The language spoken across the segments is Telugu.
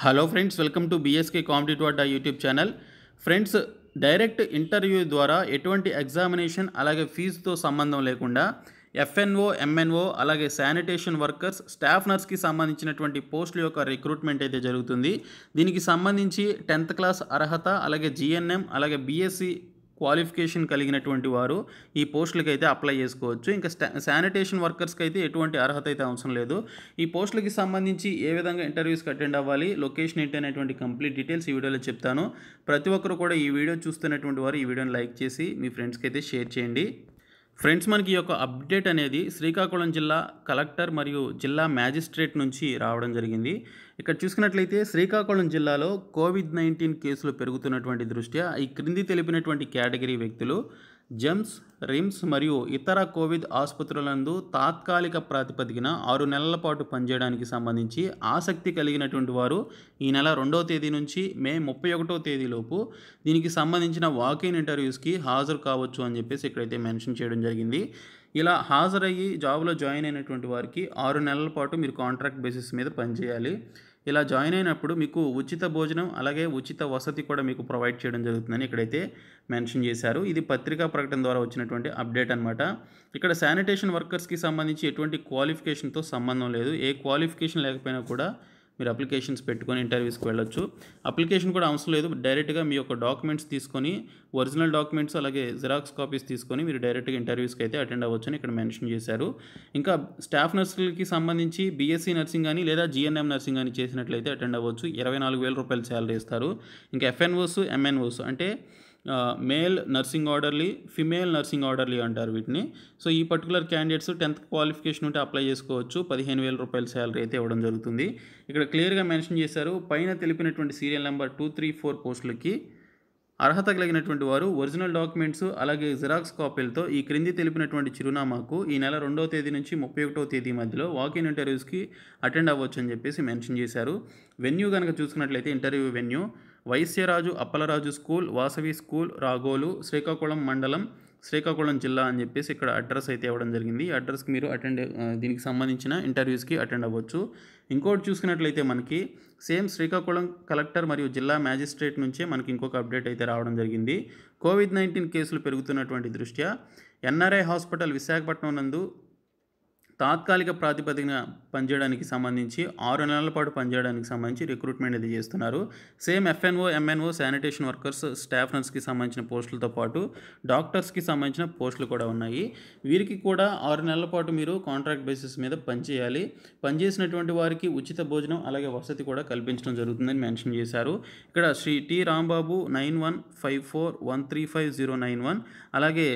hello friends welcome to BSK competitive అడ్డా YouTube channel friends direct interview ద్వారా ఎటువంటి ఎగ్జామినేషన్ అలాగే ఫీజుతో సంబంధం లేకుండా ఎఫ్ఎన్ఓ ఎంఎన్ఓ అలాగే శానిటేషన్ వర్కర్స్ స్టాఫ్ నర్స్కి సంబంధించినటువంటి పోస్టుల యొక్క రిక్రూట్మెంట్ అయితే జరుగుతుంది దీనికి సంబంధించి టెన్త్ క్లాస్ అర్హత అలాగే జిఎన్ఎం అలాగే బీఎస్సీ క్వాలిఫికేషన్ కలిగినటువంటి వారు ఈ పోస్టులకి అయితే అప్లై చేసుకోవచ్చు ఇంకా స్టా శానిటేషన్ వర్కర్స్కి అయితే ఎటువంటి అర్హత అయితే అవసరం లేదు ఈ పోస్టులకి సంబంధించి ఏ విధంగా ఇంటర్వ్యూస్కి అటెండ్ అవ్వాలి లొకేషన్ ఏంటి అనేటువంటి కంప్లీట్ డీటెయిల్స్ ఈ వీడియోలో చెప్తాను ప్రతి ఒక్కరు కూడా ఈ వీడియో చూస్తున్నటువంటి వారు ఈ వీడియోని లైక్ చేసి మీ ఫ్రెండ్స్కి అయితే షేర్ చేయండి ఫ్రెండ్స్ మనకి ఈ యొక్క అప్డేట్ అనేది శ్రీకాకుళం జిల్లా కలెక్టర్ మరియు జిల్లా మ్యాజిస్ట్రేట్ నుంచి రావడం జరిగింది ఇక్కడ చూసుకున్నట్లయితే శ్రీకాకుళం జిల్లాలో కోవిడ్ నైన్టీన్ కేసులు పెరుగుతున్నటువంటి దృష్ట్యా ఈ క్రింది తెలిపినటువంటి కేటగిరీ వ్యక్తులు జెమ్స్ రిమ్స్ మరియు ఇతర కోవిడ్ ఆసుపత్రులందు తాత్కాలిక ప్రాతిపదికన ఆరు నెలల పాటు పనిచేయడానికి సంబంధించి ఆసక్తి కలిగినటువంటి వారు ఈ నెల రెండవ తేదీ నుంచి మే ముప్పై ఒకటో తేదీలోపు దీనికి సంబంధించిన వాకిన్ ఇంటర్వ్యూస్కి హాజరు కావచ్చు అని చెప్పేసి ఇక్కడైతే మెన్షన్ చేయడం జరిగింది ఇలా హాజరయ్యి జాబ్లో జాయిన్ అయినటువంటి వారికి ఆరు నెలల పాటు మీరు కాంట్రాక్ట్ బేసిస్ మీద పనిచేయాలి ఇలా జాయిన్ అయినప్పుడు మీకు ఉచిత భోజనం అలాగే ఉచిత వసతి కూడా మీకు ప్రొవైడ్ చేయడం జరుగుతుందని ఇక్కడైతే మెన్షన్ చేశారు ఇది పత్రికా ప్రకటన ద్వారా వచ్చినటువంటి అప్డేట్ అనమాట ఇక్కడ శానిటేషన్ వర్కర్స్కి సంబంధించి ఎటువంటి క్వాలిఫికేషన్తో సంబంధం లేదు ఏ క్వాలిఫికేషన్ లేకపోయినా కూడా మీరు అప్లికేషన్స్ పెట్టుకొని ఇంటర్వ్యూస్కి వెళ్ళొచ్చు అప్లికేషన్ కూడా అవసరం లేదు డైరెక్ట్గా మీ యొక్క డాక్యుమెంట్స్ తీసుకొని ఒరిజినల్ డాక్యుమెంట్స్ అలాగే జిరాక్స్ కాపీస్ తీసుకొని మీరు డైరెక్ట్గా ఇంటర్వ్యూస్కి అయితే అటెండ్ అవ్వచ్చు అని ఇక్కడ మెన్షన్ చేశారు ఇంకా స్టాఫ్ నర్సులకి సంబంధించి బీఎస్సీ నర్సింగ్ కానీ లేదా జీఎన్ఎం నర్సింగ్ కానీ చేసినట్లయితే అటెండ్ అవ్వచ్చు ఇరవై నాలుగు వేల రూపాయలు శాలరీ ఇస్తారు ఇంకా ఎఫ్ఎన్ఓస్ ఎంఎన్ఓస్ అంటే male nursing orderly female nursing orderly అంటారు వీటిని సో ఈ పర్టికులర్ క్యాండిడేట్స్ టెన్త్ క్వాలిఫికేషన్ ఉంటే అప్లై చేసుకోవచ్చు పదిహేను వేల రూపాయల శాలరీ అయితే ఇవ్వడం జరుగుతుంది ఇక్కడ క్లియర్గా మెన్షన్ చేశారు పైన తెలిపినటువంటి serial number two three four పోస్టులకి అర్హత కలిగినటువంటి వారు ఒరిజినల్ డాక్యుమెంట్స్ అలాగే జిరాక్స్ కాపీలతో ఈ క్రింది తెలిపినటువంటి చిరునామాకు ఈ నెల రెండవ తేదీ నుంచి ముప్పై ఒకటో తేదీ మధ్యలో వాకిన్ ఇంటర్వ్యూస్కి అటెండ్ అవ్వచ్చు అని చెప్పేసి మెన్షన్ చేశారు వెన్యూ కనుక చూసుకున్నట్లయితే interview venue Vysyaraju Appalaraju school Vasavi school Ragolu Srikakulam మండలం శ్రీకాకుళం జిల్లా అని చెప్పేసి ఇక్కడ అడ్రస్ అయితే ఇవ్వడం జరిగింది ఈ అడ్రస్కి మీరు అటెండ్ దీనికి సంబంధించిన ఇంటర్వ్యూస్కి అటెండ్ అవ్వచ్చు ఇంకోటి చూసుకున్నట్లయితే మనకి సేమ్ శ్రీకాకుళం కలెక్టర్ మరియు జిల్లా మ్యాజిస్ట్రేట్ నుంచే మనకి ఇంకొక అప్డేట్ అయితే రావడం జరిగింది కోవిడ్ నైన్టీన్ కేసులు పెరుగుతున్నటువంటి దృష్ట్యా ఎన్ఆర్ఐ హాస్పిటల్ విశాఖపట్నం నందు తాత్కాలిక ప్రాతిపదికన పనిచేయడానికి సంబంధించి ఆరు నెలల పాటు పనిచేయడానికి సంబంధించి రిక్రూట్మెంట్ అది చేస్తున్నారు same FNO MNO sanitation workers staff నర్స్కి సంబంధించిన పోస్టులతో పాటు డాక్టర్స్కి సంబంధించిన పోస్టులు కూడా ఉన్నాయి వీరికి కూడా ఆరు నెలల పాటు మీరు కాంట్రాక్ట్ బేసిస్ మీద పనిచేయాలి పనిచేసినటువంటి వారికి ఉచిత భోజనం అలాగే వసతి కూడా కల్పించడం జరుగుతుందని మెన్షన్ చేశారు ఇక్కడ Shri T Rambabu nine one five four one three five zero nine one అలాగే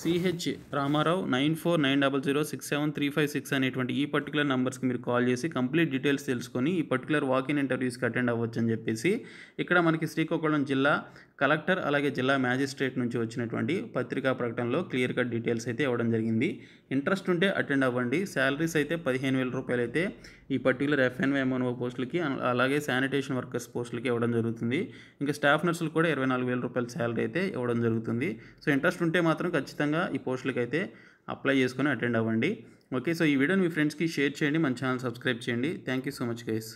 CH Ramarao nine four nine double zero six seven three five six అనేటువంటి ఈ పర్టికులర్ నెంబర్స్కి మీరు కాల్ చేసి కంప్లీట్ డీటెయిల్స్ తెలుసుకొని ఈ పర్టికులర్ ఇన్ ఇంటర్వ్యూస్కి అటెండ్ అవ్వచ్చు అని చెప్పేసి ఇక్కడ మనకి శ్రీకాకుళం జిల్లా కలెక్టర్ అలాగే జిల్లా మ్యాజిస్ట్రేట్ నుంచి వచ్చినటువంటి పత్రికా ప్రకటనలో క్లియర్ కట్ డీటెయిల్స్ అయితే ఇవ్వడం జరిగింది ఇంట్రెస్ట్ ఉంటే అటెండ్ అవ్వండి శాలరీస్ అయితే పదిహేను వేల రూపాయలు అయితే ఈ పర్టికులర్ ఎఫ్ఎన్ఓ ఎంఎన్ఓ పోస్టులకి అలాగే శానిటేషన్ వర్కర్స్ పోస్టులకి ఇవ్వడం జరుగుతుంది ఇంకా స్టాఫ్ నర్సులు కూడా ఇరవై నాలుగు వేల రూపాయల శాలరీ అయితే ఇవ్వడం జరుగుతుంది సో ఇంట్రెస్ట్ ఉంటే మాత్రం ఖచ్చితంగా ఖచ్చితంగా ఈ పోస్టులకి అయితే అప్లై చేసుకొని అటెండ్ అవ్వండి ఓకే సో ఈ వీడియోని మీ ఫ్రెండ్స్కి షేర్ చేయండి మన ఛానల్ సబ్స్క్రైబ్ చేయండి thank you so much guys